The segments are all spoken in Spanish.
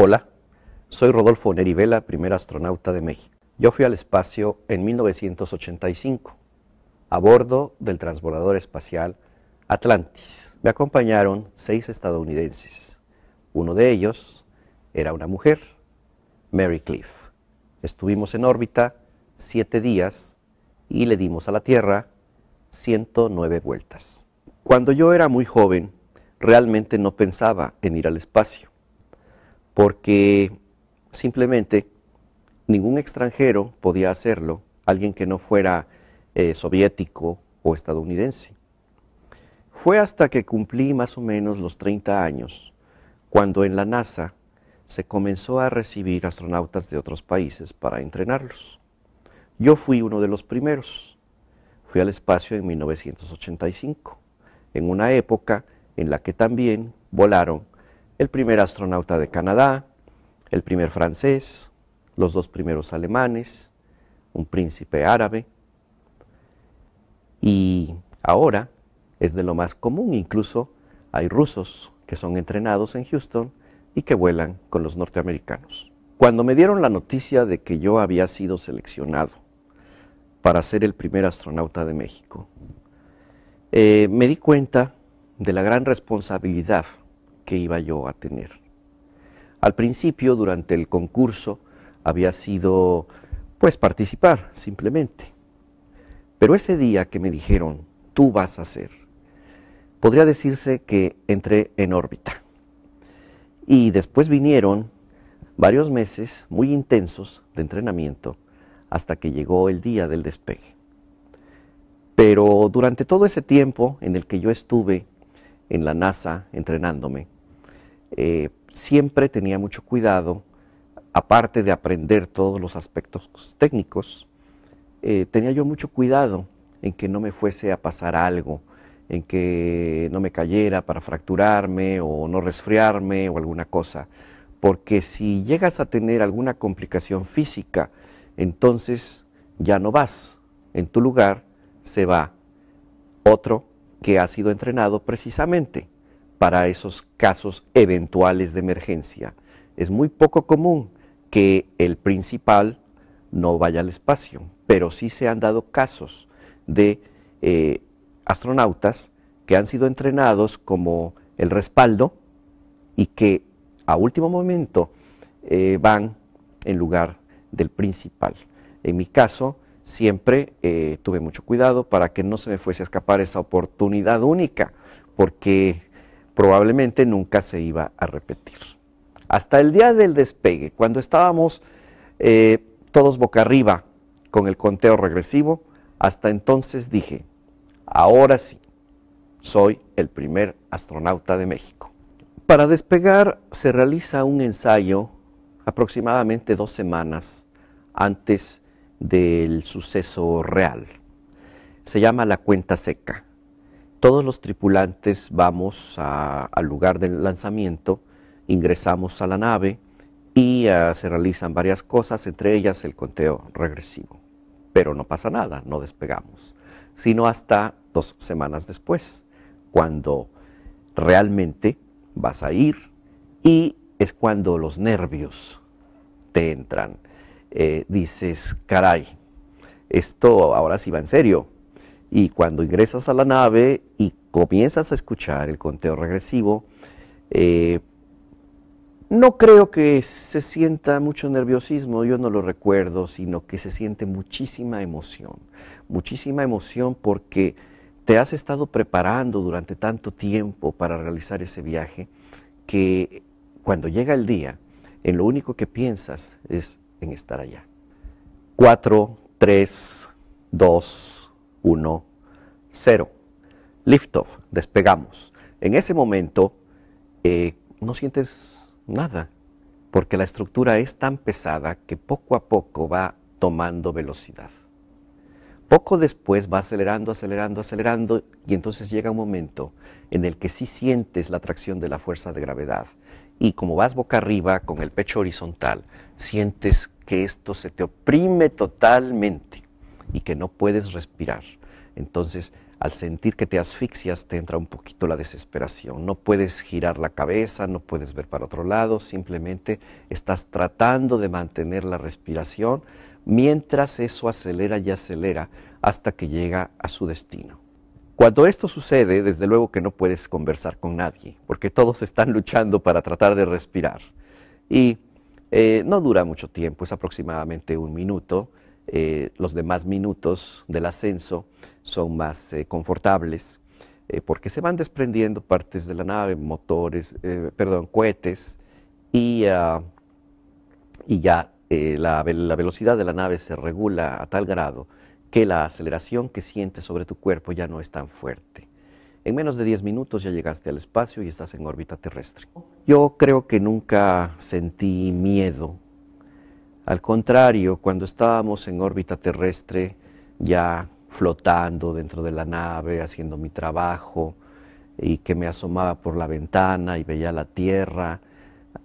Hola, soy Rodolfo Neri primer astronauta de México. Yo fui al espacio en 1985, a bordo del transbordador espacial Atlantis. Me acompañaron seis estadounidenses. Uno de ellos era una mujer, Mary Cliff. Estuvimos en órbita siete días y le dimos a la Tierra 109 vueltas. Cuando yo era muy joven, realmente no pensaba en ir al espacio porque simplemente ningún extranjero podía hacerlo, alguien que no fuera eh, soviético o estadounidense. Fue hasta que cumplí más o menos los 30 años, cuando en la NASA se comenzó a recibir astronautas de otros países para entrenarlos. Yo fui uno de los primeros. Fui al espacio en 1985, en una época en la que también volaron el primer astronauta de Canadá, el primer francés, los dos primeros alemanes, un príncipe árabe. Y ahora es de lo más común, incluso hay rusos que son entrenados en Houston y que vuelan con los norteamericanos. Cuando me dieron la noticia de que yo había sido seleccionado para ser el primer astronauta de México, eh, me di cuenta de la gran responsabilidad que iba yo a tener. Al principio, durante el concurso, había sido, pues, participar, simplemente. Pero ese día que me dijeron, tú vas a ser, podría decirse que entré en órbita. Y después vinieron varios meses muy intensos de entrenamiento hasta que llegó el día del despegue. Pero durante todo ese tiempo en el que yo estuve en la NASA entrenándome, eh, siempre tenía mucho cuidado, aparte de aprender todos los aspectos técnicos, eh, tenía yo mucho cuidado en que no me fuese a pasar algo, en que no me cayera para fracturarme o no resfriarme o alguna cosa. Porque si llegas a tener alguna complicación física, entonces ya no vas. En tu lugar se va otro que ha sido entrenado precisamente para esos casos eventuales de emergencia. Es muy poco común que el principal no vaya al espacio, pero sí se han dado casos de eh, astronautas que han sido entrenados como el respaldo y que a último momento eh, van en lugar del principal. En mi caso, siempre eh, tuve mucho cuidado para que no se me fuese a escapar esa oportunidad única, porque probablemente nunca se iba a repetir. Hasta el día del despegue, cuando estábamos eh, todos boca arriba con el conteo regresivo, hasta entonces dije, ahora sí, soy el primer astronauta de México. Para despegar se realiza un ensayo aproximadamente dos semanas antes del suceso real. Se llama la cuenta seca. Todos los tripulantes vamos al lugar del lanzamiento, ingresamos a la nave y eh, se realizan varias cosas, entre ellas el conteo regresivo. Pero no pasa nada, no despegamos, sino hasta dos semanas después, cuando realmente vas a ir y es cuando los nervios te entran. Eh, dices, caray, esto ahora sí va en serio y cuando ingresas a la nave y comienzas a escuchar el conteo regresivo, eh, no creo que se sienta mucho nerviosismo, yo no lo recuerdo, sino que se siente muchísima emoción, muchísima emoción porque te has estado preparando durante tanto tiempo para realizar ese viaje que cuando llega el día, en lo único que piensas es en estar allá. Cuatro, tres, dos, 1, 0. Liftoff, despegamos. En ese momento eh, no sientes nada, porque la estructura es tan pesada que poco a poco va tomando velocidad. Poco después va acelerando, acelerando, acelerando y entonces llega un momento en el que sí sientes la atracción de la fuerza de gravedad. Y como vas boca arriba con el pecho horizontal, sientes que esto se te oprime totalmente y que no puedes respirar. Entonces, al sentir que te asfixias, te entra un poquito la desesperación. No puedes girar la cabeza, no puedes ver para otro lado, simplemente estás tratando de mantener la respiración mientras eso acelera y acelera hasta que llega a su destino. Cuando esto sucede, desde luego que no puedes conversar con nadie, porque todos están luchando para tratar de respirar. Y eh, no dura mucho tiempo, es aproximadamente un minuto, eh, los demás minutos del ascenso son más eh, confortables eh, porque se van desprendiendo partes de la nave, motores, perdón, cohetes y, ah, ya la, la, velocidad de la nave se regula a tal grado que la aceleración que sientes sobre tu cuerpo ya no es tan fuerte. En menos de 10 minutos ya llegaste al espacio y estás en órbita terrestre. Yo creo que nunca sentí miedo al contrario, cuando estábamos en órbita terrestre, ya flotando dentro de la nave, haciendo mi trabajo, y que me asomaba por la ventana y veía la tierra,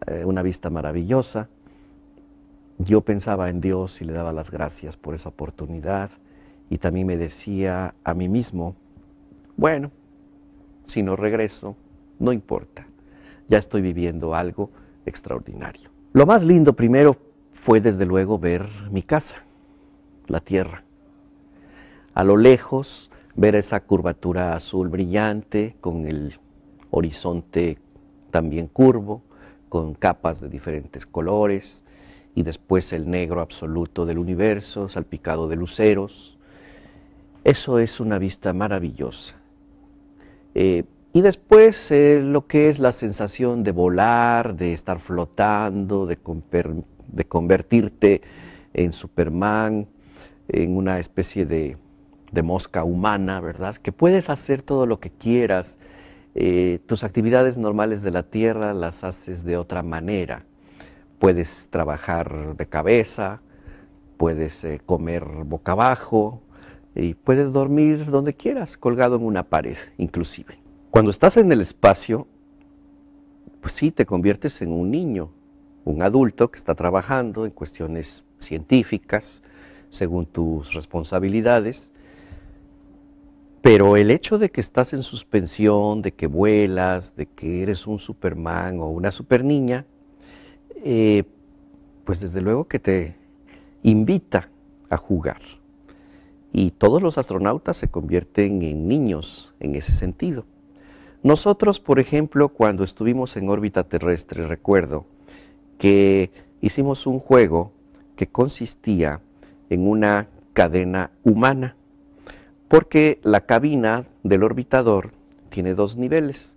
eh, una vista maravillosa, yo pensaba en Dios y le daba las gracias por esa oportunidad, y también me decía a mí mismo, bueno, si no regreso, no importa, ya estoy viviendo algo extraordinario. Lo más lindo primero fue desde luego ver mi casa, la tierra. A lo lejos, ver esa curvatura azul brillante con el horizonte también curvo, con capas de diferentes colores, y después el negro absoluto del universo, salpicado de luceros. Eso es una vista maravillosa. Eh, y después eh, lo que es la sensación de volar, de estar flotando, de, de convertirte en Superman, en una especie de, mosca humana, ¿verdad? Que puedes hacer todo lo que quieras, eh, tus actividades normales de la tierra las haces de otra manera. Puedes trabajar de cabeza, puedes eh, comer boca abajo y puedes dormir donde quieras, colgado en una pared inclusive. Cuando estás en el espacio, pues sí, te conviertes en un niño, un adulto que está trabajando en cuestiones científicas, según tus responsabilidades, pero el hecho de que estás en suspensión, de que vuelas, de que eres un Superman o una superniña, eh, pues desde luego que te invita a jugar. Y todos los astronautas se convierten en niños en ese sentido. Nosotros, por ejemplo, cuando estuvimos en órbita terrestre, recuerdo, que hicimos un juego que consistía en una cadena humana, porque la cabina del orbitador tiene dos niveles.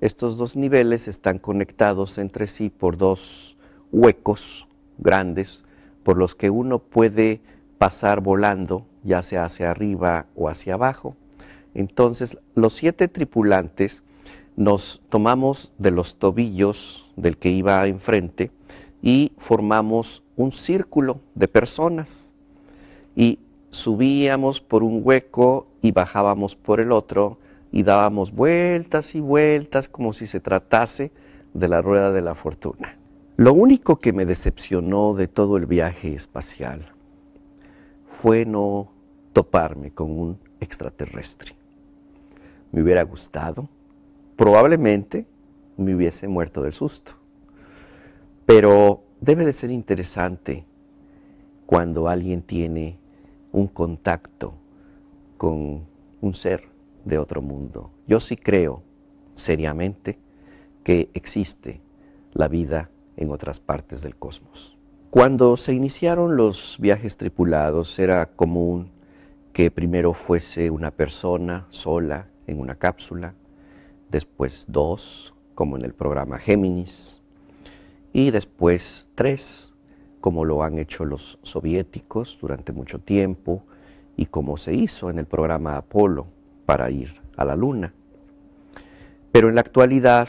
Estos dos niveles están conectados entre sí por dos huecos grandes por los que uno puede pasar volando, ya sea hacia arriba o hacia abajo. Entonces, los siete tripulantes nos tomamos de los tobillos del que iba enfrente y formamos un círculo de personas y subíamos por un hueco y bajábamos por el otro y dábamos vueltas y vueltas como si se tratase de la rueda de la fortuna. Lo único que me decepcionó de todo el viaje espacial fue no toparme con un extraterrestre. Me hubiera gustado, probablemente me hubiese muerto del susto. Pero debe de ser interesante cuando alguien tiene un contacto con un ser de otro mundo. Yo sí creo seriamente que existe la vida en otras partes del cosmos. Cuando se iniciaron los viajes tripulados era común que primero fuese una persona sola en una cápsula, después dos, como en el programa Géminis, y después tres, como lo han hecho los soviéticos durante mucho tiempo y como se hizo en el programa Apolo para ir a la Luna. Pero en la actualidad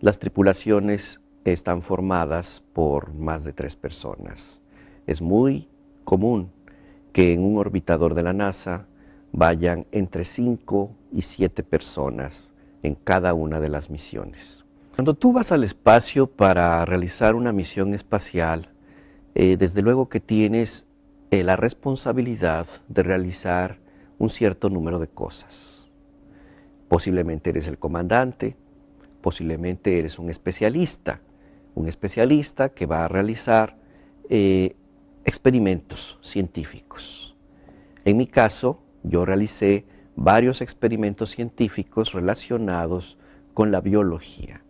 las tripulaciones están formadas por más de tres personas. Es muy común que en un orbitador de la NASA vayan entre cinco y siete personas en cada una de las misiones. Cuando tú vas al espacio para realizar una misión espacial, eh, desde luego que tienes eh, la responsabilidad de realizar un cierto número de cosas. Posiblemente eres el comandante, posiblemente eres un especialista, un especialista que va a realizar eh, experimentos científicos. En mi caso, yo realicé varios experimentos científicos relacionados con la biología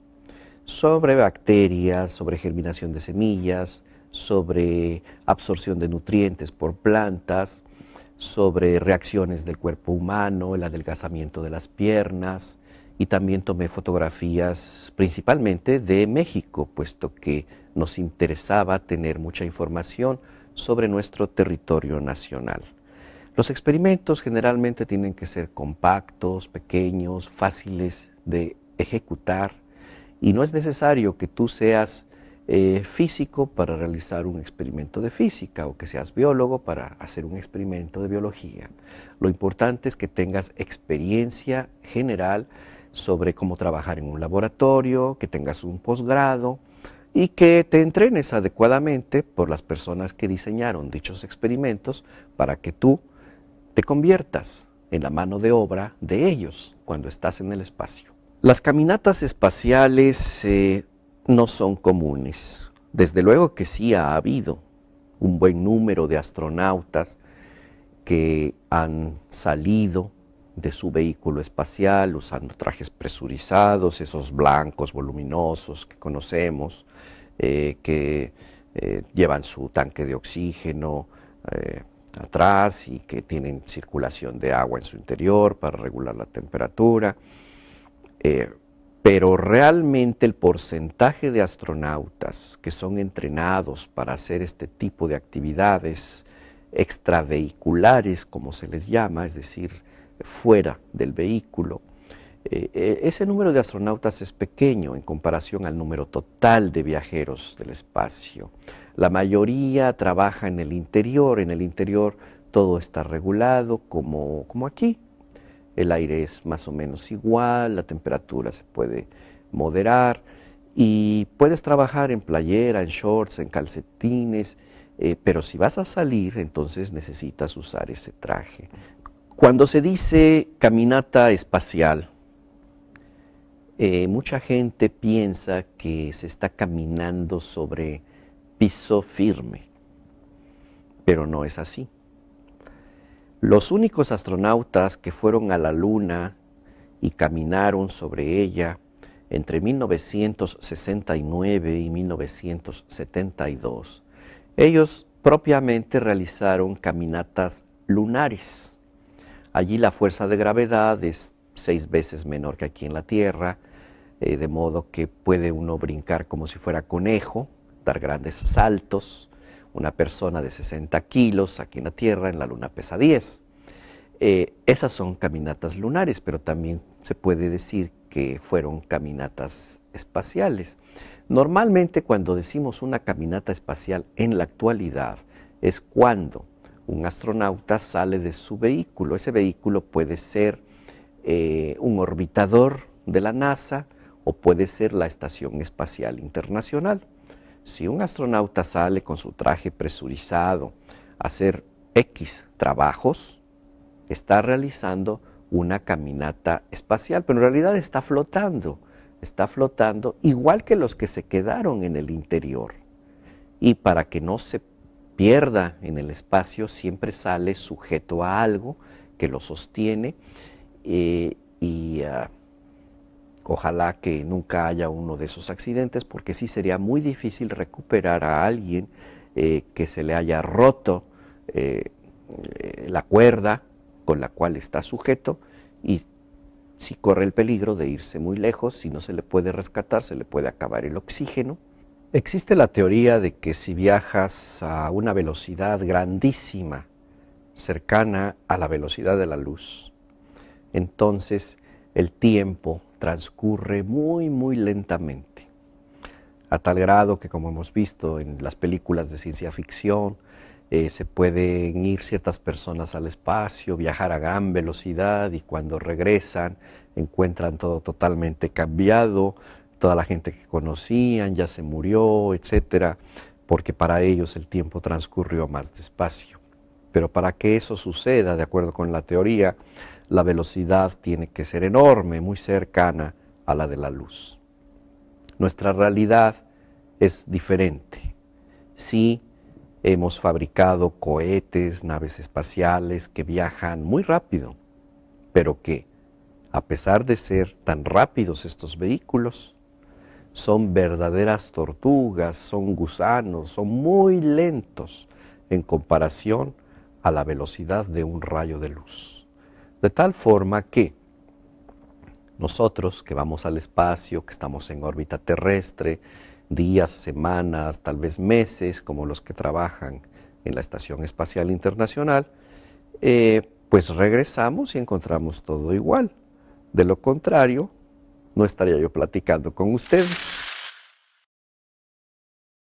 sobre bacterias, sobre germinación de semillas, sobre absorción de nutrientes por plantas, sobre reacciones del cuerpo humano, el adelgazamiento de las piernas y también tomé fotografías principalmente de México, puesto que nos interesaba tener mucha información sobre nuestro territorio nacional. Los experimentos generalmente tienen que ser compactos, pequeños, fáciles de ejecutar y no es necesario que tú seas eh, físico para realizar un experimento de física o que seas biólogo para hacer un experimento de biología. Lo importante es que tengas experiencia general sobre cómo trabajar en un laboratorio, que tengas un posgrado y que te entrenes adecuadamente por las personas que diseñaron dichos experimentos para que tú te conviertas en la mano de obra de ellos cuando estás en el espacio. Las caminatas espaciales eh, no son comunes. Desde luego que sí ha habido un buen número de astronautas que han salido de su vehículo espacial usando trajes presurizados, esos blancos voluminosos que conocemos, eh, que eh, llevan su tanque de oxígeno atrás y que tienen circulación de agua en su interior para regular la temperatura. Eh, pero realmente el porcentaje de astronautas que son entrenados para hacer este tipo de actividades extravehiculares, como se les llama, es decir, fuera del vehículo, eh, eh, ese número de astronautas es pequeño en comparación al número total de viajeros del espacio. La mayoría trabaja en el interior, en el interior todo está regulado como, como aquí, el aire es más o menos igual, la temperatura se puede moderar y puedes trabajar en playera, en shorts, en calcetines, eh, pero si vas a salir, entonces necesitas usar ese traje. Cuando se dice caminata espacial, eh, mucha gente piensa que se está caminando sobre piso firme, pero no es así. Los únicos astronautas que fueron a la Luna y caminaron sobre ella entre 1969 y 1972, ellos propiamente realizaron caminatas lunares. Allí la fuerza de gravedad es seis veces menor que aquí en la Tierra, eh, de modo que puede uno brincar como si fuera conejo, dar grandes saltos, una persona de 60 kilos aquí en la Tierra, en la Luna pesa 10. Eh, esas son caminatas lunares, pero también se puede decir que fueron caminatas espaciales. Normalmente cuando decimos una caminata espacial en la actualidad es cuando un astronauta sale de su vehículo. Ese vehículo puede ser eh, un orbitador de la NASA o puede ser la Estación Espacial Internacional. Si un astronauta sale con su traje presurizado a hacer X trabajos, está realizando una caminata espacial, pero en realidad está flotando, está flotando igual que los que se quedaron en el interior. Y para que no se pierda en el espacio, siempre sale sujeto a algo que lo sostiene eh, y ah, Ojalá que nunca haya uno de esos accidentes, porque sí sería muy difícil recuperar a alguien eh, que se le haya roto eh, la cuerda con la cual está sujeto y si corre el peligro de irse muy lejos, si no se le puede rescatar, se le puede acabar el oxígeno. Existe la teoría de que si viajas a una velocidad grandísima, cercana a la velocidad de la luz, entonces el tiempo transcurre muy, muy lentamente, a tal grado que, como hemos visto en las películas de ciencia ficción, eh, se pueden ir ciertas personas al espacio, viajar a gran velocidad y cuando regresan encuentran todo totalmente cambiado, toda la gente que conocían ya se murió, etcétera, porque para ellos el tiempo transcurrió más despacio. Pero para que eso suceda, de acuerdo con la teoría, la velocidad tiene que ser enorme, muy cercana a la de la luz. Nuestra realidad es diferente. Sí, hemos fabricado cohetes, naves espaciales que viajan muy rápido, pero que, a pesar de ser tan rápidos estos vehículos, son verdaderas tortugas, son gusanos, son muy lentos en comparación a la velocidad de un rayo de luz. De tal forma que nosotros que vamos al espacio, que estamos en órbita terrestre, días, semanas, tal vez meses, como los que trabajan en la Estación Espacial Internacional, eh, pues regresamos y encontramos todo igual. De lo contrario, no estaría yo platicando con ustedes.